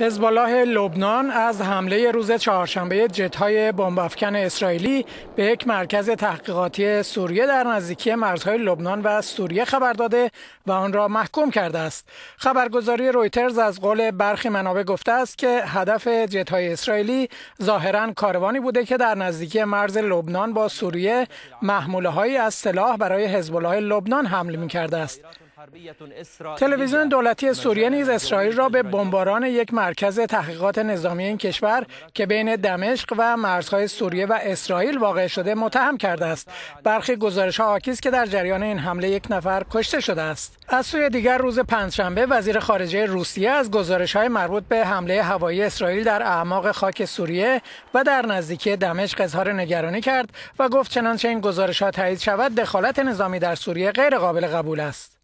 حزب الله لبنان از حمله روز چهارشنبه جت‌های بمب‌افکن اسرائیلی به یک مرکز تحقیقاتی سوریه در نزدیکی مرزهای لبنان و سوریه خبر داده و آن را محکوم کرده است. خبرگزاری رویترز از قول برخی منابع گفته است که هدف جت‌های اسرائیلی ظاهرا کاروانی بوده که در نزدیکی مرز لبنان با سوریه محموله‌هایی از سلاح برای حزب الله لبنان حمل می‌کرده است. تلویزیون دولتی سوریه نیز اسرائیل را به بمباران یک مرکز تحقیقات نظامی این کشور که بین دمشق و مرزهای سوریه و اسرائیل واقع شده متهم کرده است برخی گزارش ها است که در جریان این حمله یک نفر کشته شده است از سوی دیگر روز پنجشنبه وزیر خارجه روسیه از گزارش های مربوط به حمله هوایی اسرائیل در اعماق خاک سوریه و در نزدیکی دمشق اظهار نگرانی کرد و گفت چنانچه این گزارش ها تایید شود دخالت نظامی در سوریه غیرقابل قبول است